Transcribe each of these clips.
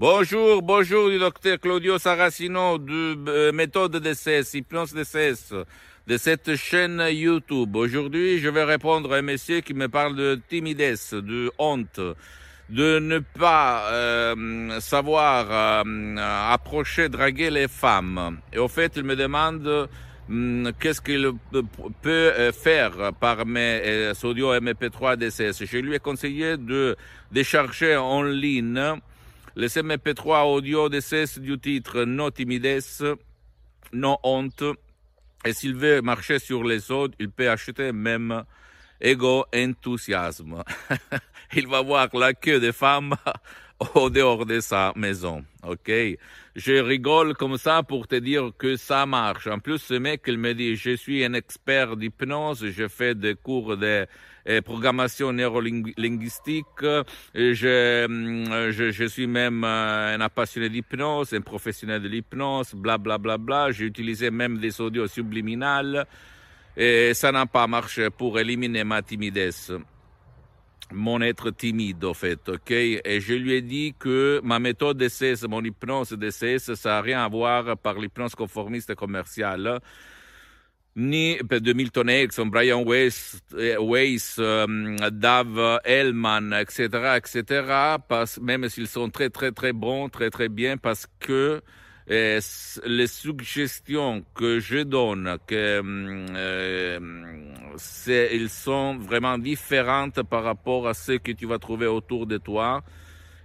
Bonjour, bonjour du docteur Claudio Saracino de euh, Méthode DCS, Hypnose DCS, de cette chaîne YouTube. Aujourd'hui, je vais répondre à un monsieur qui me parle de timidesse, de honte, de ne pas euh, savoir euh, approcher, draguer les femmes. Et au fait, il me demande hum, qu'est-ce qu'il peut faire par mes audio MP3 DCS. Je lui ai conseillé de décharger en ligne les MP3 audio cesse du titre No timidesse, No honte. Et s'il veut marcher sur les autres, il peut acheter même Ego enthousiasme. il va voir la queue des femmes au dehors de sa maison. Ok, je rigole comme ça pour te dire que ça marche. En plus, ce mec, il me dit, je suis un expert d'hypnose, je fais des cours de euh, programmation neurolinguistique, euh, je, euh, je, je, suis même un passionné d'hypnose, un professionnel de l'hypnose, bla bla bla bla. J'ai utilisé même des audios subliminales et ça n'a pas marché pour éliminer ma timidesse mon être timide, au fait, ok? Et je lui ai dit que ma méthode d'essai, mon hypnose d'essai, ça n'a rien à voir par l'hypnose conformiste commerciale hein. ni ben, de Milton Erickson, Brian Weiss, euh, euh, Dav Dave Hellman, etc., etc., parce, même s'ils sont très, très, très bons, très, très bien, parce que euh, les suggestions que je donne, que, c'est, ils sont vraiment différentes par rapport à ceux que tu vas trouver autour de toi.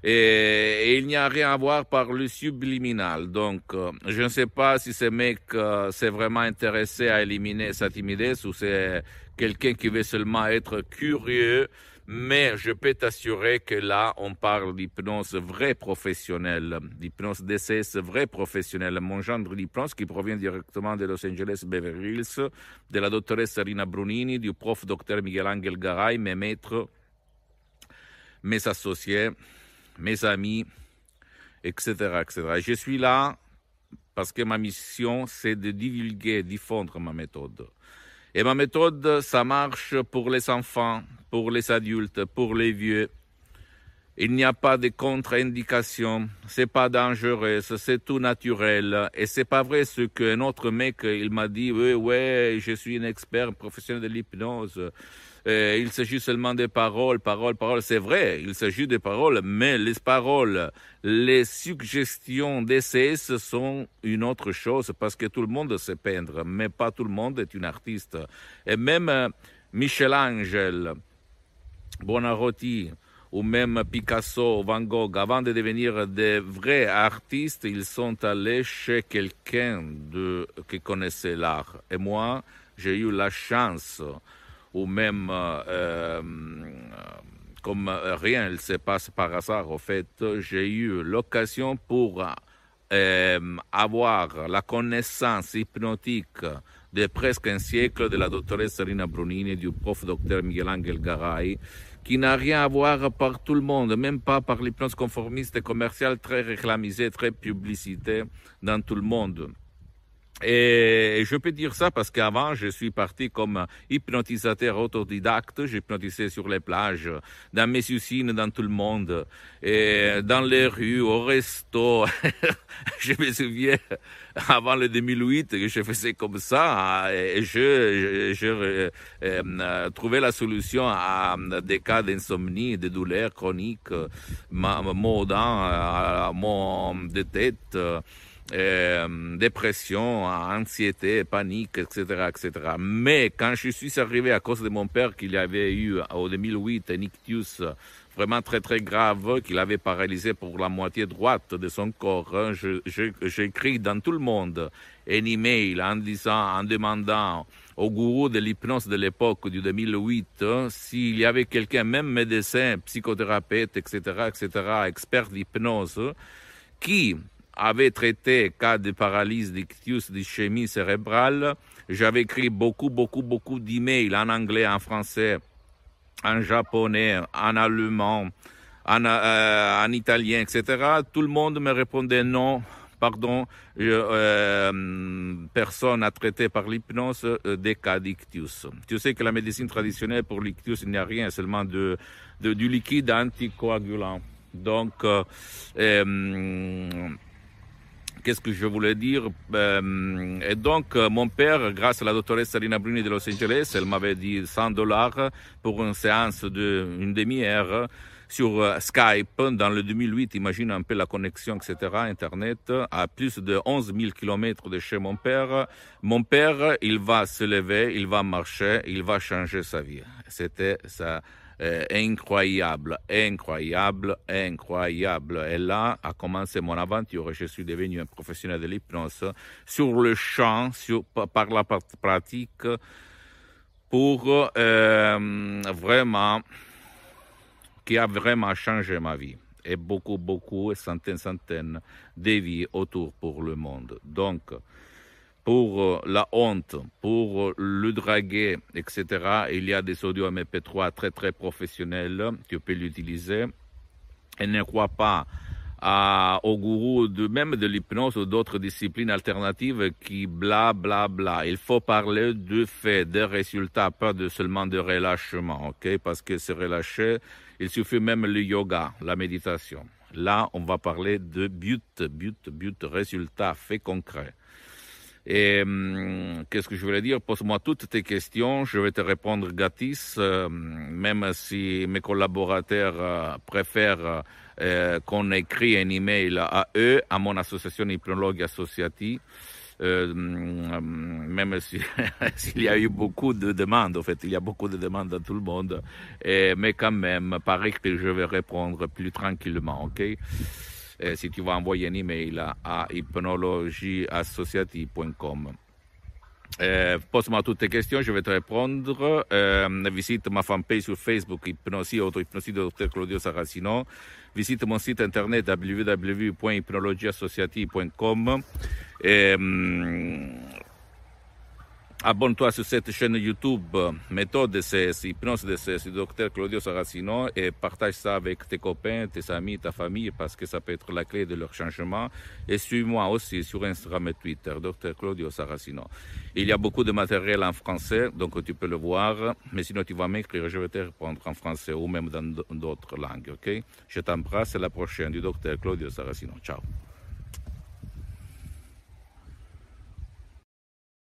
Et, il n'y a rien à voir par le subliminal. Donc, euh, je ne sais pas si ce mec euh, s'est vraiment intéressé à éliminer sa timidité ou c'est quelqu'un qui veut seulement être curieux mais je peux t'assurer que là, on parle d'hypnose vraie professionnelle, d'hypnose DCS vraie professionnelle. Mon genre d'hypnose qui provient directement de Los Angeles Beverly Hills, de la doctoresse Rina Brunini, du prof docteur Miguel Angel Garay, mes maîtres, mes associés, mes amis, etc., etc. Je suis là parce que ma mission, c'est de divulguer, diffondre ma méthode. Et ma méthode, ça marche pour les enfants, pour les adultes, pour les vieux. Il n'y a pas de contre-indication, c'est pas dangereux, c'est tout naturel. Et c'est pas vrai ce qu'un autre mec, il m'a dit, oui, ouais, je suis un expert professionnel de l'hypnose. Euh, il s'agit seulement des paroles, paroles, paroles. C'est vrai, il s'agit des paroles, mais les paroles, les suggestions d'essais sont une autre chose parce que tout le monde sait peindre, mais pas tout le monde est un artiste. Et même michel euh, Michel-Ange bonarotti ou même Picasso, Van Gogh, avant de devenir des vrais artistes, ils sont allés chez quelqu'un de, qui connaissait l'art. Et moi, j'ai eu la chance, ou même euh, euh, comme rien ne se passe par hasard, au fait, j'ai eu l'occasion pour euh, avoir la connaissance hypnotique de presque un siècle de la doctoresse Rina Brunini et du prof docteur Miguel Angel Garay, qui n'a rien à voir par tout le monde, même pas par l'hypnose conformiste et commerciale très réclamisée, très publicité dans tout le monde. Et je peux dire ça parce qu'avant, je suis parti comme hypnotisateur autodidacte. J'hypnotisais sur les plages, dans mes usines, dans tout le monde, et dans les rues, au resto. je me souviens, avant le 2008, que je faisais comme ça. Et je, je, je euh, trouvais la solution à des cas d'insomnie, de douleurs chroniques, maux aux dents, maux de tête euh, dépression, anxiété, panique, etc., etc. Mais quand je suis arrivé à cause de mon père qu'il avait eu en euh, 2008 un ictus euh, vraiment très très grave qu'il avait paralysé pour la moitié droite de son corps, hein, j'ai écrit dans tout le monde un email en disant, en demandant au gourou de l'hypnose de l'époque du 2008, hein, s'il y avait quelqu'un, même médecin, psychothérapeute, etc., etc., expert d'hypnose, qui avait traité cas de paralysie d'ictus d'ischémie cérébrale. J'avais écrit beaucoup, beaucoup, beaucoup d'emails en anglais, en français, en japonais, en allemand, en, euh, italien, etc. Tout le monde me répondait non, pardon, euh, personne n'a traité par l'hypnose euh, des cas d'ictus. Tu sais que la médecine traditionnelle pour l'ictus, il n'y a rien, seulement de, du liquide anticoagulant. Donc, euh, Qu'est-ce que je voulais dire euh, Et donc, euh, mon père, grâce à la doctoresse Salina Bruni de Los Angeles, elle m'avait dit 100 dollars pour une séance d'une demi-heure sur euh, Skype dans le 2008, imagine un peu la connexion, etc., Internet, à plus de 11 000 kilomètres de chez mon père. Mon père, il va se lever, il va marcher, il va changer sa vie. C'était ça eh, incroyable, incroyable, incroyable. Et là a commencé mon aventure. Je suis devenu un professionnel de l'hypnose sur le champ, sur, par la pratique, pour euh, vraiment, qui a vraiment changé ma vie et beaucoup, beaucoup, et centaines, centaines de vies autour pour le monde. Donc, pour euh, la honte, pour euh, le draguer, etc. Il y a des audios MP3 très très professionnels tu peux l'utiliser. Et ne crois pas à, aux gourous de, même de l'hypnose ou d'autres disciplines alternatives qui bla bla bla. Il faut parler de faits, de résultats, pas de, seulement de relâchement, ok? Parce que se relâcher, il suffit même le yoga, la méditation. Là, on va parler de but, but, but, résultat, fait concret. Et hum, qu'est-ce que je voulais dire Pose-moi toutes tes questions, je vais te répondre gratis, hum, même si mes collaborateurs euh, préfèrent euh, qu'on écrit un email à eux, à mon association Hypnologue Associati. Euh, hum, même s'il y a eu beaucoup de demandes, en fait, il y a beaucoup de demandes à tout le monde, et, mais quand même, pareil que je vais répondre plus tranquillement, ok eh, si tu vas envoyer un email à hypnologieassociative.com. Eh, pose-moi toutes tes questions, je vais te répondre. Eh, visite ma fanpage sur Facebook, Hypnosie, auto-hypnosie Dr Claudio Saracino. Visite mon site internet www.hypnologieassociative.com. Abonne-toi sur cette chaîne YouTube euh, Méthode de CS, Hypnose de CS, Docteur Claudio Saracino et partage ça avec tes copains, tes amis, ta famille parce que ça peut être la clé de leur changement. Et suis-moi aussi sur Instagram et Twitter, Docteur Claudio Saracino. Il y a beaucoup de matériel en français, donc tu peux le voir. Mais sinon, tu vas m'écrire, je vais te répondre en français ou même dans d'autres langues, ok Je t'embrasse à la prochaine du Docteur Claudio Saracino. Ciao